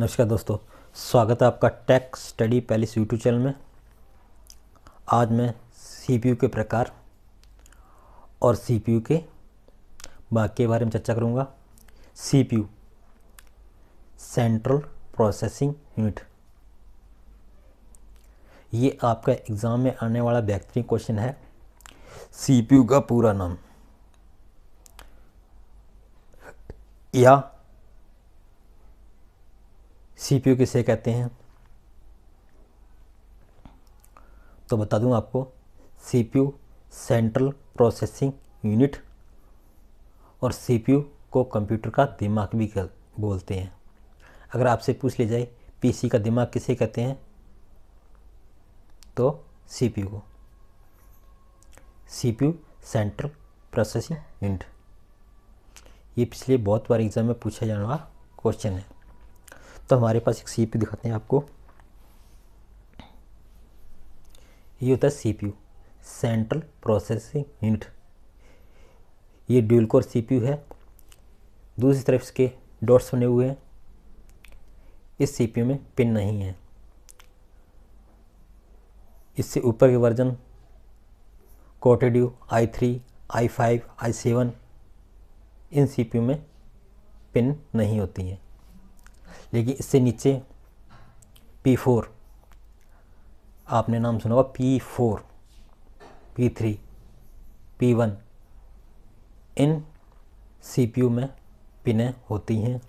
नमस्कार दोस्तों स्वागत है आपका tech study palace YouTube channel में आज मैं सीपीयू के प्रकार और सीपीयू के बाकी के बारे में चर्चा करूँगा सीपीयू सेंट्रल प्रोसेसिंग यूनिट ये आपका एग्ज़ाम में आने वाला बेहतरीन क्वेश्चन है सीपीयू का पूरा नाम या सीपीयू किसे कहते हैं तो बता दूं आपको सीपीयू सेंट्रल प्रोसेसिंग यूनिट और सीपीयू को कंप्यूटर का दिमाग भी कर, बोलते हैं अगर आपसे पूछ लिया जाए पीसी का दिमाग किसे कहते हैं तो सीपीयू को सीपीयू सेंट्रल प्रोसेसिंग यूनिट ये पिछले बहुत बार एग्ज़ाम में पूछा जाने वाला क्वेश्चन है तो हमारे पास एक सी पी दिखाते हैं आपको ये होता है C P U central processing unit ये dual core C P U है दूसरी तरफ इसके डॉट्स बने हुए हैं इस सी पी यू में पिन नहीं है इससे ऊपर के version core two duo i three i five i seven इन सी पी यू में पिन नहीं होती हैं लेकिन इससे नीचे पी फोर आपने नाम सुना होगा P four P three P one इन सीपीयू में पिनें होती हैं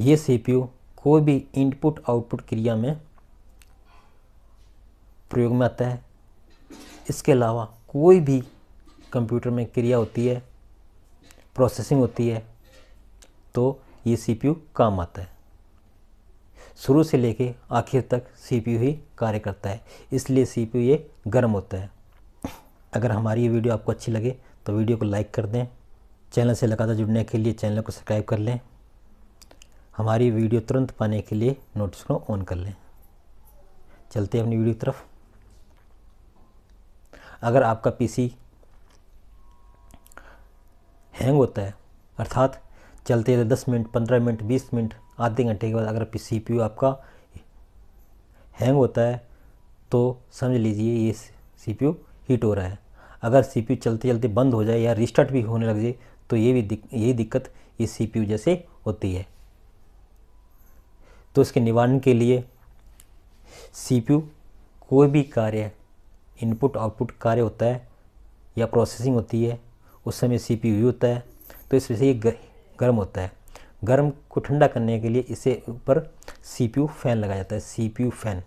ये सीपीयू कोई भी इनपुट आउटपुट क्रिया में प्रयोग में आता है इसके अलावा कोई भी कंप्यूटर में क्रिया होती है प्रोसेसिंग होती है तो ये सीपीयू काम आता है शुरू से लेके आखिर तक सीपीयू ही कार्य करता है इसलिए सीपीयू ये गर्म होता है अगर हमारी ये वीडियो आपको अच्छी लगे तो वीडियो को लाइक कर दें चैनल से लगातार जुड़ने के लिए चैनल को सब्सक्राइब कर लें हमारी वीडियो तुरंत पाने के लिए को ऑन कर लें चलते हैं अपनी वीडियो की तरफ अगर आपका पीसी हैंग होता है अर्थात चलते दस मिनट पंद्रह मिनट बीस मिनट आधे घंटे के बाद अगर सी पी आपका हैंग होता है तो समझ लीजिए ये सी पी हीट हो रहा है अगर सी पी चलते चलते बंद हो जाए या रिस्टार्ट भी होने लग जाए तो ये भी दिक, यही दिक्कत इस सी पी जैसे होती है तो इसके निवारण के लिए सी पी कोई भी कार्य इनपुट आउटपुट कार्य होता है या प्रोसेसिंग होती है उस समय सी पी होता है तो इस वजह से ये गर्म होता है गर्म को ठंडा करने के लिए इसे ऊपर सीपीयू फैन लगाया जाता है सीपीयू फैन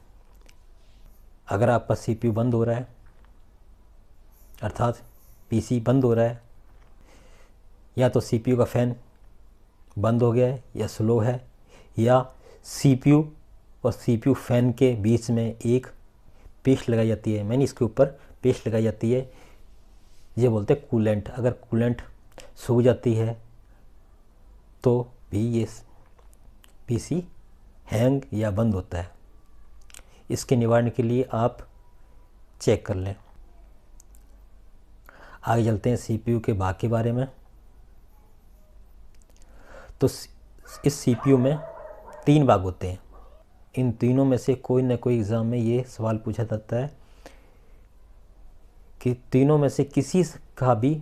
अगर आपका सीपीयू बंद हो रहा है अर्थात पीसी बंद हो रहा है या तो सीपीयू का फ़ैन बंद हो गया है या स्लो है या सीपीयू और सीपीयू फ़ैन के बीच में एक पेस्ट लगाई जाती है मैंने इसके ऊपर पेस्ट लगाई जाती है ये बोलते हैं कूलेंट अगर कूलेंट सूख जाती है तो भी ये पीसी हैंग या बंद होता है इसके निवारण के लिए आप चेक कर लें आगे चलते हैं सीपीयू के भाग के बारे में तो इस सीपीयू में तीन भाग होते हैं इन तीनों में से कोई ना कोई एग्ज़ाम में ये सवाल पूछा जाता है कि तीनों में से किसी का भी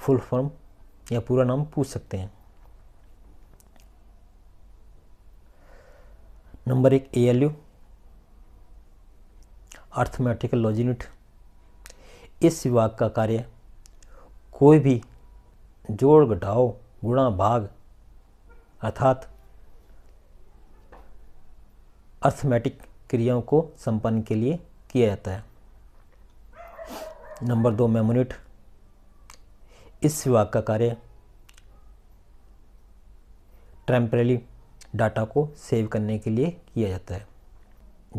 फुल फॉर्म या पूरा नाम पूछ सकते हैं नंबर एक A L U arithmetical logic unit इस विभाग का कार्य कोई भी जोड़ घटाओ गुणा भाग अर्थात अर्थमेटिक क्रियाओं को संपन्न के लिए किया जाता है नंबर दो मेमोनिट इस विभाग का कार्य टेम्परेली डाटा को सेव करने के लिए किया जाता है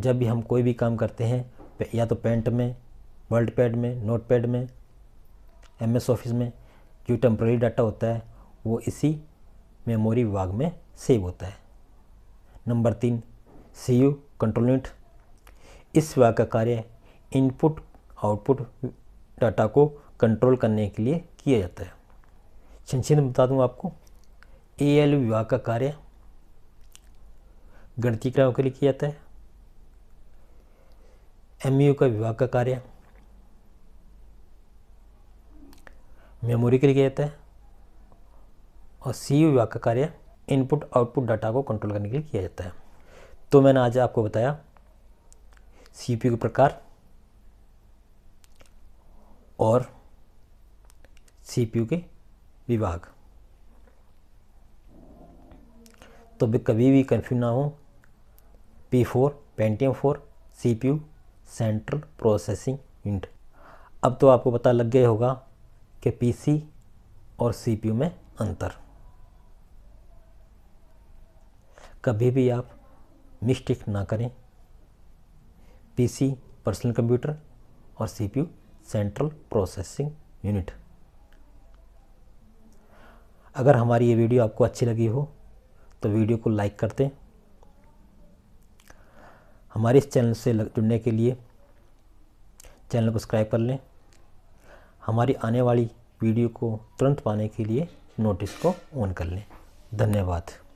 जब भी हम कोई भी काम करते हैं या तो पेंट में वर्ल्ड पैड में नोट पैड में एम एस ऑफिस में जो टेम्प्रेरी डाटा होता है वो इसी मेमोरी विभाग में सेव होता है नंबर तीन सी यू कंट्रोल यूनिट इस विभाग का कार्य इनपुट आउटपुट डाटा को कंट्रोल करने के लिए किया जाता है संक्षिप्त बता दूँ आपको ए एल विभाग का कार्य गणती क्रियाओं के लिए किया जाता है एमयू का विभाग का कार्य मेमोरी के लिए किया जाता है और सी विभाग का कार्य इनपुट आउटपुट डाटा को कंट्रोल करने के लिए किया जाता है तो मैंने आज आपको बताया सीपीयू के प्रकार और सीपीयू के विभाग तो भी कभी भी कन्फ्यूज ना हो P four Pentium four C P U central processing unit अब तो आपको पता लग गया होगा कि पी सी और सी पी यू में अंतर कभी भी आप मिस्टेक ना करें पीसी पर्सनल कंप्यूटर और सीपीयू सेंट्रल प्रोसेसिंग यूनिट अगर हमारी ये वीडियो आपको अच्छी लगी हो तो वीडियो को लाइक करते हमारे इस चैनल से जुड़ने के लिए चैनल को सब्सक्राइब कर लें हमारी आने वाली वीडियो को तुरंत पाने के लिए नोटिस को ऑन कर लें धन्यवाद